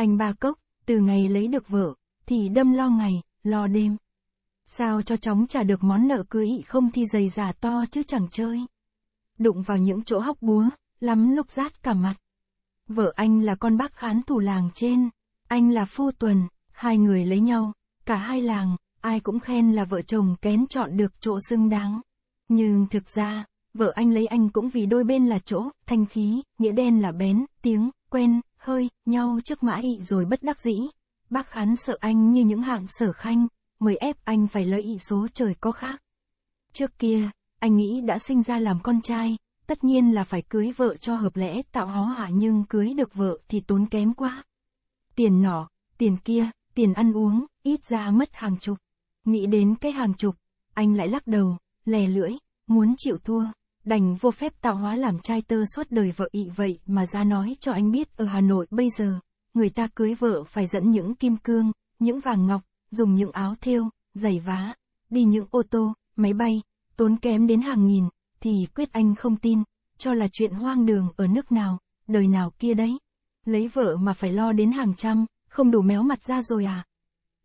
Anh ba cốc, từ ngày lấy được vợ, thì đâm lo ngày, lo đêm. Sao cho chóng trả được món nợ cưới không thì giày giả to chứ chẳng chơi. Đụng vào những chỗ hóc búa, lắm lúc rát cả mặt. Vợ anh là con bác khán thủ làng trên, anh là phu tuần, hai người lấy nhau, cả hai làng, ai cũng khen là vợ chồng kén chọn được chỗ xứng đáng. Nhưng thực ra, vợ anh lấy anh cũng vì đôi bên là chỗ, thanh khí, nghĩa đen là bén, tiếng, quen, hơi, nhau trước mã ị rồi bất đắc dĩ. Bác khán sợ anh như những hạng sở khanh, mới ép anh phải lợi ị số trời có khác. Trước kia, anh nghĩ đã sinh ra làm con trai, tất nhiên là phải cưới vợ cho hợp lẽ tạo hó hả nhưng cưới được vợ thì tốn kém quá. Tiền nọ, tiền kia, tiền ăn uống, ít ra mất hàng chục. Nghĩ đến cái hàng chục, anh lại lắc đầu, lè lưỡi, muốn chịu thua đành vô phép tạo hóa làm trai tơ suốt đời vợ ị vậy mà ra nói cho anh biết ở Hà Nội bây giờ, người ta cưới vợ phải dẫn những kim cương, những vàng ngọc, dùng những áo thêu, giày vá, đi những ô tô, máy bay, tốn kém đến hàng nghìn, thì quyết anh không tin, cho là chuyện hoang đường ở nước nào, đời nào kia đấy. Lấy vợ mà phải lo đến hàng trăm, không đủ méo mặt ra rồi à?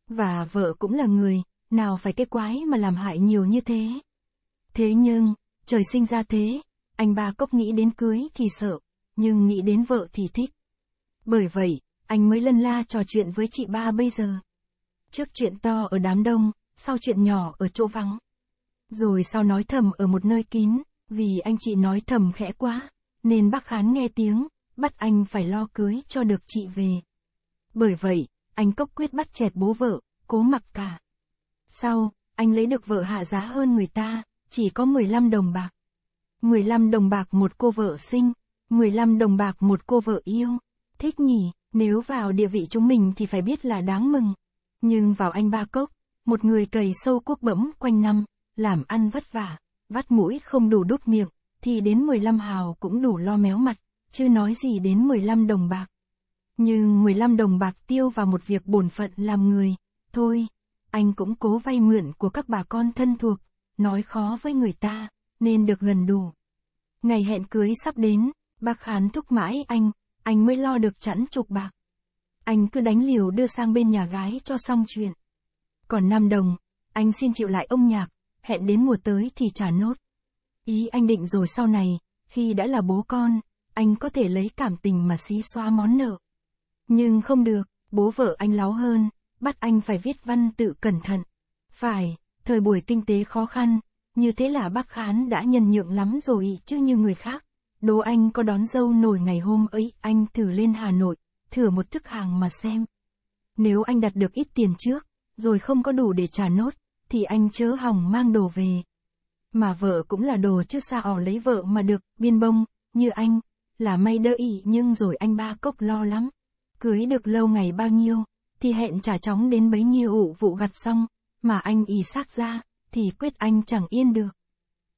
Và vợ cũng là người, nào phải cái quái mà làm hại nhiều như thế. Thế nhưng, trời sinh ra thế, anh ba cốc nghĩ đến cưới thì sợ, nhưng nghĩ đến vợ thì thích. Bởi vậy, anh mới lân la trò chuyện với chị ba bây giờ. Trước chuyện to ở đám đông, sau chuyện nhỏ ở chỗ vắng. Rồi sau nói thầm ở một nơi kín, vì anh chị nói thầm khẽ quá, nên bác khán nghe tiếng, bắt anh phải lo cưới cho được chị về. Bởi vậy, anh cốc quyết bắt chẹt bố vợ, cố mặc cả. Sau, anh lấy được vợ hạ giá hơn người ta, chỉ có 15 đồng bạc. 15 đồng bạc một cô vợ sinh, 15 đồng bạc một cô vợ yêu. Thích nhỉ, nếu vào địa vị chúng mình thì phải biết là đáng mừng. Nhưng vào anh ba cốc, một người cầy sâu cuốc bẫm quanh năm, làm ăn vất vả, vắt mũi không đủ đút miệng, thì đến 15 hào cũng đủ lo méo mặt, chứ nói gì đến 15 đồng bạc. Nhưng 15 đồng bạc tiêu vào một việc bổn phận làm người, thôi, anh cũng cố vay mượn của các bà con thân thuộc, nói khó với người ta, nên được gần đủ. Ngày hẹn cưới sắp đến, bác Hán thúc mãi anh, anh mới lo được chẵn chục bạc. Anh cứ đánh liều đưa sang bên nhà gái cho xong chuyện. Còn năm đồng, anh xin chịu lại ông nhạc, hẹn đến mùa tới thì trả nốt. Ý anh định rồi sau này, khi đã là bố con, anh có thể lấy cảm tình mà xí xoa món nợ. Nhưng không được, bố vợ anh láo hơn, bắt anh phải viết văn tự cẩn thận. Phải, Thời buổi kinh tế khó khăn, như thế là bác khán đã nhân nhượng lắm rồi chứ như người khác. Đố anh có đón dâu nổi ngày hôm ấy, anh thử lên Hà Nội, thử một thức hàng mà xem. Nếu anh đặt được ít tiền trước, rồi không có đủ để trả nốt, thì anh chớ hỏng mang đồ về. Mà vợ cũng là đồ chứ sao lấy vợ mà được, biên bông, như anh, là may đỡ ý nhưng rồi anh ba cốc lo lắm. Cưới được lâu ngày bao nhiêu, thì hẹn trả chóng đến bấy nhiêu ủ vụ gặt xong, mà anh y xác ra, thì quyết anh chẳng yên được.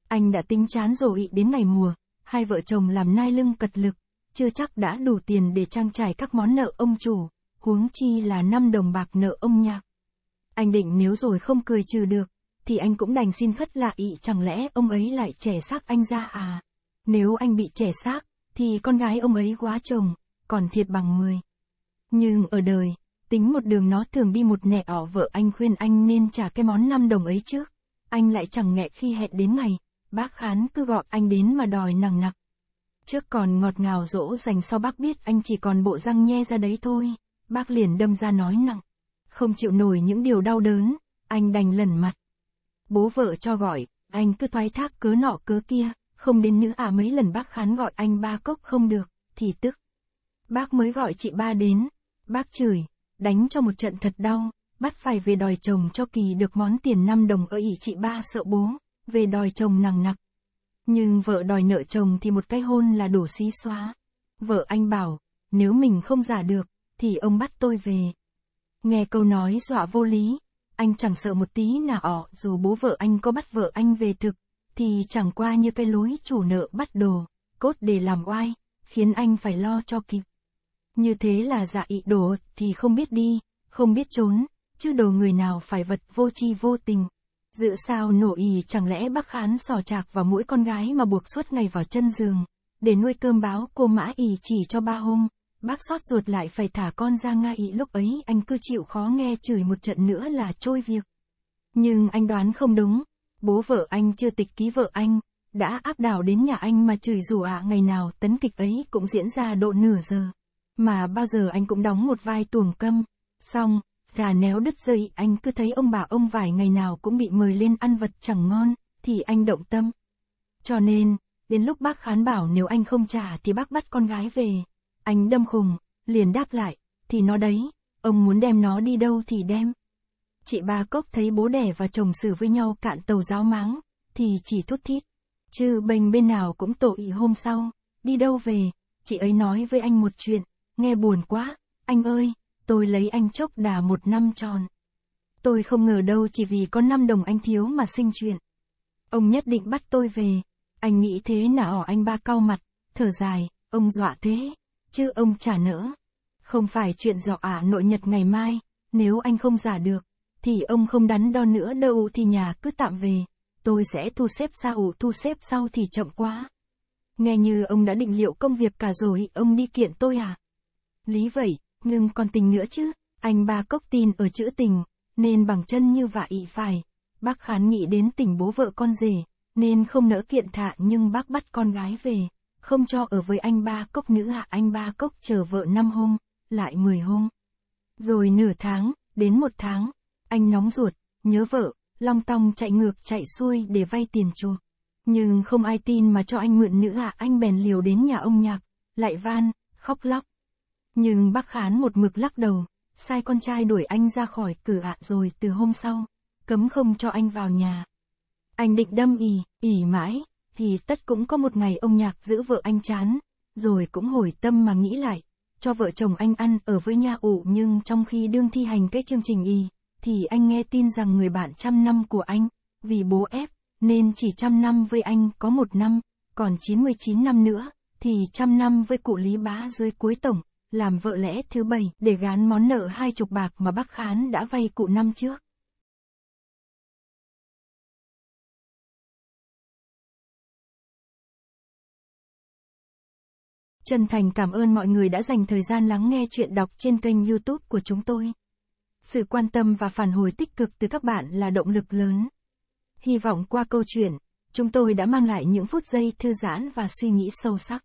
Anh đã tính chán rồi đến ngày mùa, hai vợ chồng làm nai lưng cật lực, chưa chắc đã đủ tiền để trang trải các món nợ ông chủ, huống chi là năm đồng bạc nợ ông nhạc. Anh định nếu rồi không cười trừ được, thì anh cũng đành xin khất lạ ị chẳng lẽ ông ấy lại trẻ xác anh ra à? Nếu anh bị trẻ xác, thì con gái ông ấy quá chồng, còn thiệt bằng 10. Nhưng ở đời, tính một đường nó thường đi một nẻ ỏ vợ anh khuyên anh nên trả cái món năm đồng ấy trước. Anh lại chẳng nghẹ khi hẹn đến ngày, bác khán cứ gọi anh đến mà đòi nặng nặc. Trước còn ngọt ngào dỗ dành sau bác biết anh chỉ còn bộ răng nhe ra đấy thôi, bác liền đâm ra nói nặng. Không chịu nổi những điều đau đớn, anh đành lần mặt. Bố vợ cho gọi, anh cứ thoái thác cớ nọ cớ kia, không đến nữa à mấy lần bác khán gọi anh ba cốc không được, thì tức. Bác mới gọi chị ba đến, bác chửi, đánh cho một trận thật đau, bắt phải về đòi chồng cho kỳ được món tiền 5 đồng ở ỷ chị ba sợ bố, về đòi chồng nằng nặc. Nhưng vợ đòi nợ chồng thì một cái hôn là đủ xí xóa. Vợ anh bảo, nếu mình không giả được, thì ông bắt tôi về. Nghe câu nói dọa vô lý, anh chẳng sợ một tí nào ỏ dù bố vợ anh có bắt vợ anh về thực, thì chẳng qua như cái lối chủ nợ bắt đồ, cốt để làm oai, khiến anh phải lo cho kịp. Như thế là dạ ị đổ thì không biết đi, không biết trốn, chứ đồ người nào phải vật vô chi vô tình. Dự sao nổ ì chẳng lẽ bác khán sò chạc vào mỗi con gái mà buộc suốt ngày vào chân giường. Để nuôi cơm báo cô mã ì chỉ cho ba hôm, bác xót ruột lại phải thả con ra nga ị lúc ấy anh cứ chịu khó nghe chửi một trận nữa là trôi việc. Nhưng anh đoán không đúng, bố vợ anh chưa tịch ký vợ anh, đã áp đảo đến nhà anh mà chửi rủa à, ngày nào tấn kịch ấy cũng diễn ra độ nửa giờ mà bao giờ anh cũng đóng một vai tuồng câm. Xong, già néo đứt dây anh cứ thấy ông bà ông vài ngày nào cũng bị mời lên ăn vật chẳng ngon, thì anh động tâm. Cho nên, đến lúc bác khán bảo nếu anh không trả thì bác bắt con gái về. Anh đâm khùng, liền đáp lại, thì nó đấy, ông muốn đem nó đi đâu thì đem. Chị ba cốc thấy bố đẻ và chồng xử với nhau cạn tàu giáo máng, thì chỉ thút thít. Chứ bênh bên nào cũng tội hôm sau, đi đâu về, chị ấy nói với anh một chuyện, nghe buồn quá, anh ơi, tôi lấy anh chốc đà một năm tròn. Tôi không ngờ đâu chỉ vì có năm đồng anh thiếu mà sinh chuyện. Ông nhất định bắt tôi về, anh nghĩ thế nào anh ba cao mặt, thở dài, ông dọa thế, chứ ông trả nỡ. Không phải chuyện dọa ả nội nhật ngày mai, nếu anh không giả được, thì ông không đắn đo nữa đâu thì nhà cứ tạm về, tôi sẽ thu xếp sau, thu xếp sau thì chậm quá. Nghe như ông đã định liệu công việc cả rồi, ông đi kiện tôi à? lý vậy, ngưng còn tình nữa chứ, anh ba cốc tin ở chữ tình, nên bằng chân như vả ị phải. Bác khán nghĩ đến tình bố vợ con rể, nên không nỡ kiện thạ nhưng bác bắt con gái về, không cho ở với anh ba cốc nữ hạ anh ba cốc chờ vợ năm hôm, lại 10 hôm. Rồi nửa tháng, đến một tháng, anh nóng ruột, nhớ vợ, long tong chạy ngược chạy xuôi để vay tiền chuộc. Nhưng không ai tin mà cho anh mượn nữ hạ anh bèn liều đến nhà ông nhạc, lại van, khóc lóc. Nhưng bác khán một mực lắc đầu, sai con trai đuổi anh ra khỏi cửa ạ rồi từ hôm sau, cấm không cho anh vào nhà. Anh định đâm ỉ, ỉ mãi, thì tất cũng có một ngày ông nhạc giữ vợ anh chán, rồi cũng hồi tâm mà nghĩ lại, cho vợ chồng anh ăn ở với nhà ủ nhưng trong khi đương thi hành cái chương trình y, thì anh nghe tin rằng người bạn trăm năm của anh, vì bố ép, nên chỉ trăm năm với anh có một năm, còn 99 năm nữa, thì trăm năm với cụ Lý Bá dưới cuối tổng, làm vợ lẽ thứ bảy để gán món nợ hai chục bạc mà bác Khán đã vay cụ năm trước. Chân thành cảm ơn mọi người đã dành thời gian lắng nghe chuyện đọc trên kênh youtube của chúng tôi. Sự quan tâm và phản hồi tích cực từ các bạn là động lực lớn. Hy vọng qua câu chuyện, chúng tôi đã mang lại những phút giây thư giãn và suy nghĩ sâu sắc.